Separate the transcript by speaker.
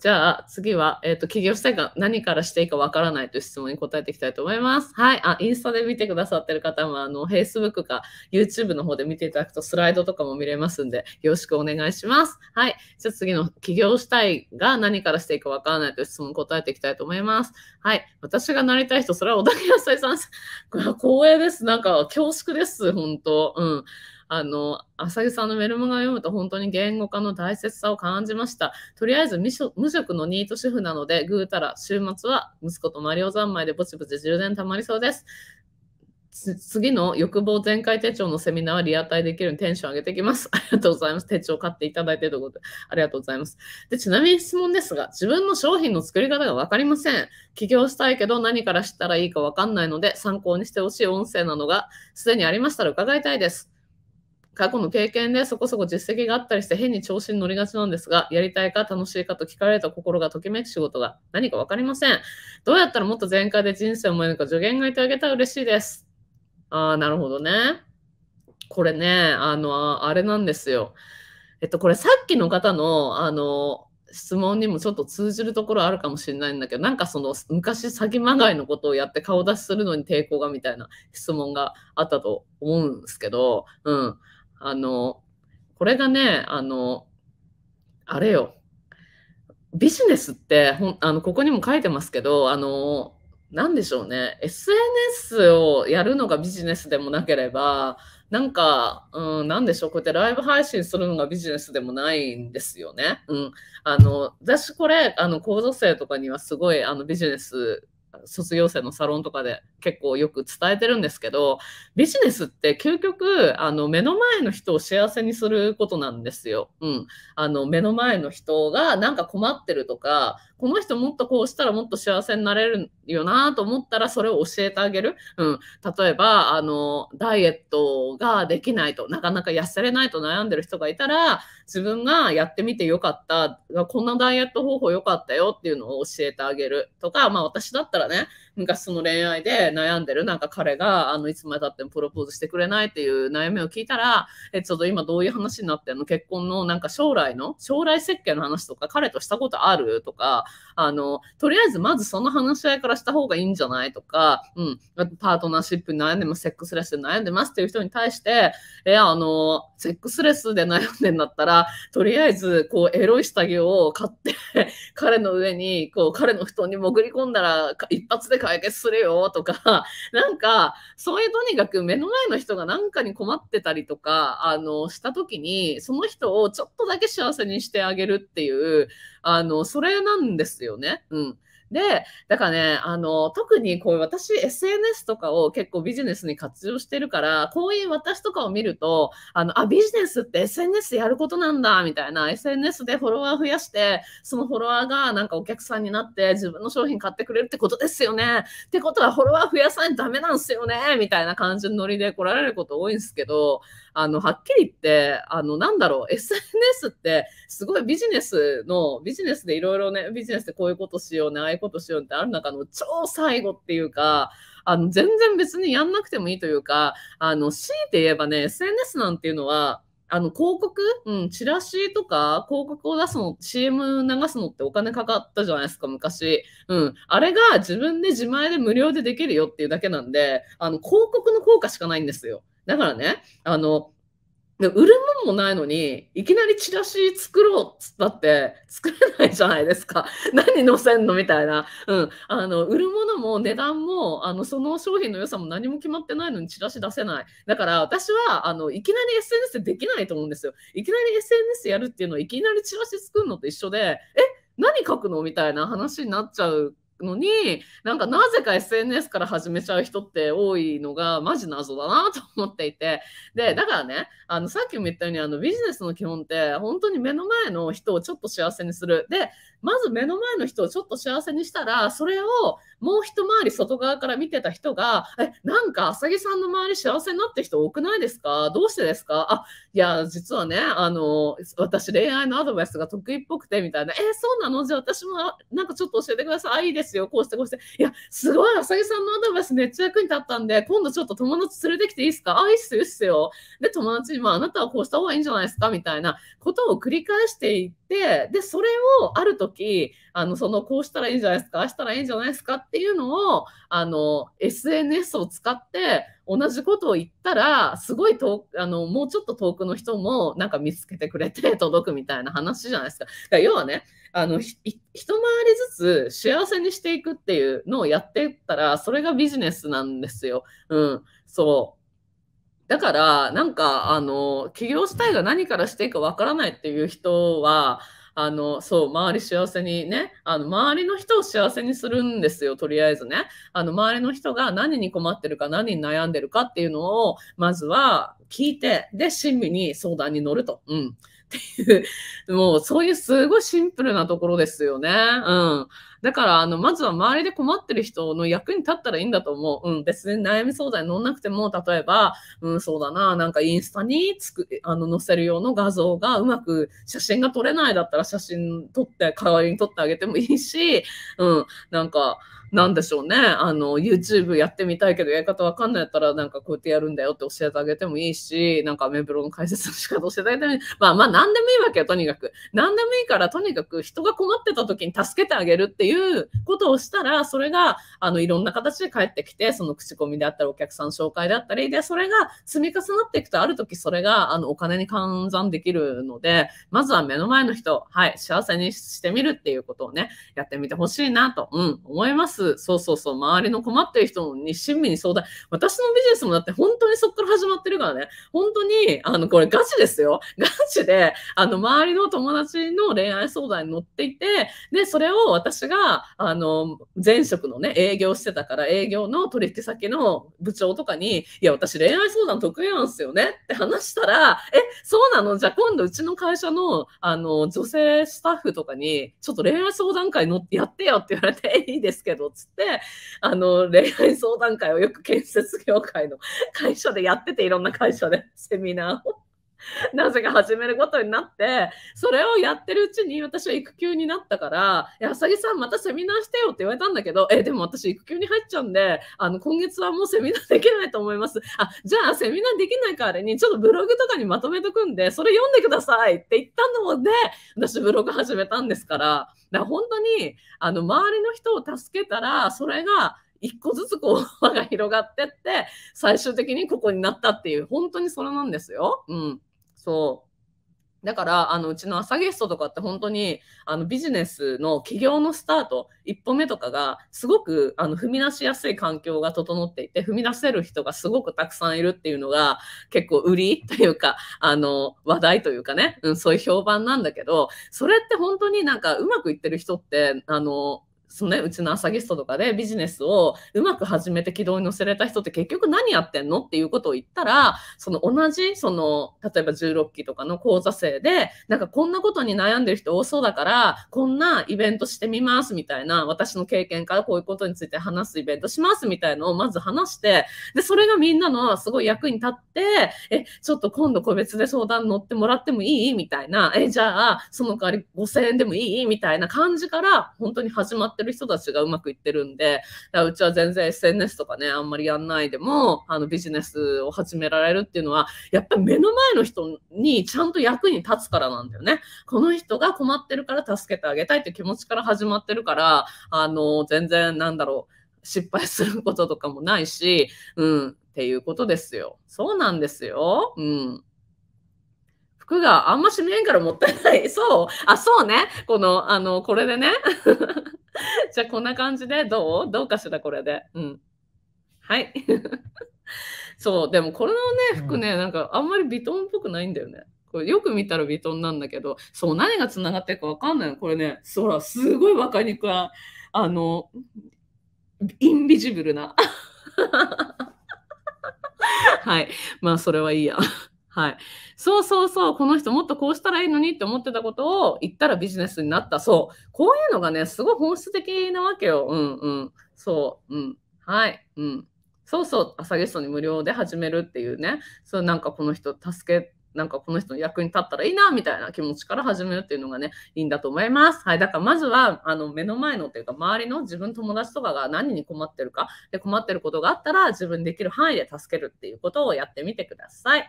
Speaker 1: じゃあ次は、えっ、ー、と、起業したいか何からしていいかわからないという質問に答えていきたいと思います。はい。あ、インスタで見てくださってる方も、あの、Facebook か YouTube の方で見ていただくとスライドとかも見れますんで、よろしくお願いします。はい。じゃあ次の起業したいが何からしていいかわからないという質問に答えていきたいと思います。はい。私がなりたい人、それは小田切野井さん。光栄です。なんか恐縮です。本当うん。あの、浅木さんのメルマガを読むと本当に言語化の大切さを感じました。とりあえず無職のニート主婦なので、ぐうたら週末は息子とマリオ三昧でぼちぼち充電たまりそうです。次の欲望全開手帳のセミナーはリアタイできるようにテンション上げてきます。ありがとうございます。手帳買っていただいてということで、ありがとうございます。で、ちなみに質問ですが、自分の商品の作り方がわかりません。起業したいけど何からしたらいいかわかんないので、参考にしてほしい音声なのが、すでにありましたら伺いたいです。過去の経験でそこそこ実績があったりして変に調子に乗りがちなんですが、やりたいか楽しいかと聞かれると心がときめく仕事が何かわかりません。どうやったらもっと全開で人生を思えるか助言がいてあげたら嬉しいです。ああ、なるほどね。これね、あの、あれなんですよ。えっと、これさっきの方の、あの、質問にもちょっと通じるところあるかもしれないんだけど、なんかその昔詐欺まがいのことをやって顔出しするのに抵抗がみたいな質問があったと思うんですけど、うん。あの、これがね、あの、あれよ。ビジネスってほんあのここにも書いてますけどあの何でしょうね SNS をやるのがビジネスでもなければなんか、うん、なんでしょうこうやってライブ配信するのがビジネスでもないんですよね。うん、あの私これあの高度生とかにはすごいあのビジネス卒業生のサロンとかで結構よく伝えてるんですけどビジネスって究極あの目の前の人を幸せにすることなんですよ。うん、あの目の前の人がなんか困ってるとかこの人もっとこうしたらもっと幸せになれるよなと思ったらそれを教えてあげる。うん。例えば、あの、ダイエットができないと、なかなか痩せれないと悩んでる人がいたら、自分がやってみてよかった、こんなダイエット方法よかったよっていうのを教えてあげるとか、まあ私だったらね、昔その恋愛で悩んでるなんか彼が、あの、いつまでたってもプロポーズしてくれないっていう悩みを聞いたら、え、ちょっと今どういう話になってんの結婚のなんか将来の、将来設計の話とか、彼としたことあるとか、あの、とりあえずまずその話し合いからした方がいいんじゃないとか、うん、パートナーシップに悩んでます、セックスレスで悩んでますっていう人に対して、え、あの、セックスレスで悩んでんだったら、とりあえず、こう、エロい下着を買って 彼の上に、こう、彼の布団に潜り込んだら、一発で解決するよとか、なんか、そういうとにかく目の前の人が何かに困ってたりとか、あの、した時に、その人をちょっとだけ幸せにしてあげるっていう、あの、それなんですよね。うん。で、だからね、あの、特にこう私 SNS とかを結構ビジネスに活用してるから、こういう私とかを見ると、あの、あ、ビジネスって SNS やることなんだ、みたいな、SNS でフォロワー増やして、そのフォロワーがなんかお客さんになって自分の商品買ってくれるってことですよね。ってことはフォロワー増やさないとダメなんすよね、みたいな感じのノリで来られること多いんですけど、あの、はっきり言って、あの、なんだろう、SNS ってすごいビジネスの、ビジネスでいろいろね、ビジネスでこういうことしようね、ああいうことしようってある中の超最後っていうか、あの、全然別にやんなくてもいいというか、あの、強いて言えばね、SNS なんていうのは、あの、広告うん、チラシとか、広告を出すの、CM 流すのってお金かかったじゃないですか、昔。うん。あれが自分で自前で無料でできるよっていうだけなんで、あの、広告の効果しかないんですよ。だからね、あの、売るもんもないのに、いきなりチラシ作ろうっつったって、作れないじゃないですか。何載せんのみたいな。うん。あの、売るものも値段も、あの、その商品の良さも何も決まってないのにチラシ出せない。だから、私は、あの、いきなり SNS でできないと思うんですよ。いきなり SNS やるっていうのは、いきなりチラシ作るのと一緒で、え何書くのみたいな話になっちゃうのになんかなぜか SNS から始めちゃう人って多いのがマジ謎だなと思っていてでだからねあのさっきも言ったようにあのビジネスの基本って本当に目の前の人をちょっと幸せにするでまず目の前の人をちょっと幸せにしたらそれをもう一回り外側から見てた人が、え、なんか浅木さんの周り幸せになってる人多くないですかどうしてですかあ、いや、実はね、あの、私恋愛のアドバイスが得意っぽくてみたいな、えそうなのじゃあ私もなんかちょっと教えてください。あ、いいですよ。こうしてこうして。いや、すごい浅木さんのアドバイスめっちゃ役に立ったんで、今度ちょっと友達連れてきていいですかあ、いいっすよ、いいっすよ。で、友達に、まあ、あなたはこうした方がいいんじゃないですかみたいなことを繰り返していって、、で、それをある時、あの、その、こうしたらいいんじゃないですか、あしたらいいんじゃないですかっていうのを、あの、SNS を使って、同じことを言ったら、すごい遠あの、もうちょっと遠くの人もなんか見つけてくれて 届くみたいな話じゃないですか。か要はね、あの、一回りずつ幸せにしていくっていうのをやっていったら、それがビジネスなんですよ。うん、そう。だから、なんか、あの、起業したいが何からしていいかわからないっていう人は、あの、そう、周り幸せにね、あの、周りの人を幸せにするんですよ、とりあえずね。あの、周りの人が何に困ってるか、何に悩んでるかっていうのを、まずは聞いて、で、親身に相談に乗ると。うん。っていう、もう、そういうすごいシンプルなところですよね。うん。だから、あの、まずは周りで困ってる人の役に立ったらいいんだと思う。うん、別に悩み相談に乗んなくても、例えば、うん、そうだな、なんかインスタにつく、あの、載せる用の画像がうまく写真が撮れないだったら写真撮って、代わりに撮ってあげてもいいし、うん、なんか、なんでしょうね。あの、YouTube やってみたいけど、やり方わかんないやったら、なんかこうやってやるんだよって教えてあげてもいいし、なんかアメブロの解説の仕方教えてあげてもいい。まあまあ、なんでもいいわけよ、とにかく。なんでもいいから、とにかく人が困ってた時に助けてあげるっていういうことをしたら、それが、あの、いろんな形で返ってきて、その口コミであったり、お客さん紹介であったり、で、それが積み重なっていくと、ある時それが、あの、お金に換算できるので、まずは目の前の人、はい、幸せにしてみるっていうことをね、やってみてほしいなと、うん、思います。そうそうそう、周りの困ってる人に親身に相談。私のビジネスもだって本当にそっから始まってるからね、本当に、あの、これガチですよ。ガチで、あの、周りの友達の恋愛相談に乗っていて、で、それを私がが、あの、前職のね、営業してたから、営業の取引先の部長とかに、いや、私恋愛相談得意なんですよねって話したら、え、そうなのじゃあ今度うちの会社の、あの、女性スタッフとかに、ちょっと恋愛相談会乗ってやってよって言われて、いいですけど、つって、あの、恋愛相談会をよく建設業界の会社でやってて、いろんな会社でセミナーを。なぜか始めることになって、それをやってるうちに私は育休になったから、浅木さんまたセミナーしてよって言われたんだけど、え、でも私育休に入っちゃうんで、あの、今月はもうセミナーできないと思います。あ、じゃあセミナーできないかわあれに、ちょっとブログとかにまとめとくんで、それ読んでくださいって言ったので、私ブログ始めたんですから、だから本当に、あの、周りの人を助けたら、それが、一個ずつこう輪が広がってって、最終的にここになったっていう、本当にそれなんですよ。うん。そう。だから、あの、うちの朝ゲストとかって本当に、あの、ビジネスの起業のスタート、一歩目とかが、すごく、あの、踏み出しやすい環境が整っていて、踏み出せる人がすごくたくさんいるっていうのが、結構売りというか、あの、話題というかね、うん、そういう評判なんだけど、それって本当になんか、うまくいってる人って、あの、そのね、うちの朝ゲストとかでビジネスをうまく始めて軌道に乗せれた人って結局何やってんのっていうことを言ったら、その同じ、その、例えば16期とかの講座生で、なんかこんなことに悩んでる人多そうだから、こんなイベントしてみますみたいな、私の経験からこういうことについて話すイベントしますみたいのをまず話して、で、それがみんなのすごい役に立って、え、ちょっと今度個別で相談乗ってもらってもいいみたいな、え、じゃあ、その代わり5000円でもいいみたいな感じから、本当に始まってってる人たちがうまくいってるんで、だからうちは全然 SNS とかね、あんまりやんないでも、あのビジネスを始められるっていうのは、やっぱり目の前の人にちゃんと役に立つからなんだよね。この人が困ってるから助けてあげたいって気持ちから始まってるから、あの、全然なんだろう。失敗することとかもないし、うん、っていうことですよ。そうなんですよ。うん。服があんまし見えんからもったいない。そう。あ、そうね。この、あの、これでね。じゃあこんな感じでどうどうかしらこれで。うん。はい。そう、でもこれのね、服ね、なんかあんまりヴィトンっぽくないんだよね。これよく見たらヴィトンなんだけど、そう、何がつながってるかわかんないの。これね、そら、すごいわかりにくい。あの、インビジブルな。はい。まあ、それはいいや。はい。そうそうそう、この人もっとこうしたらいいのにって思ってたことを言ったらビジネスになった。そう。こういうのがね、すごい本質的なわけよ。うんうん。そう。うん。はい。うん。そうそう、朝ゲストに無料で始めるっていうね。そう、なんかこの人助けなんかこの人の役に立ったらいいな、みたいな気持ちから始めるっていうのがね、いいんだと思います。はい。だからまずは、あの、目の前のっていうか、周りの自分友達とかが何に困ってるか、で、困ってることがあったら、自分できる範囲で助けるっていうことをやってみてください。はい。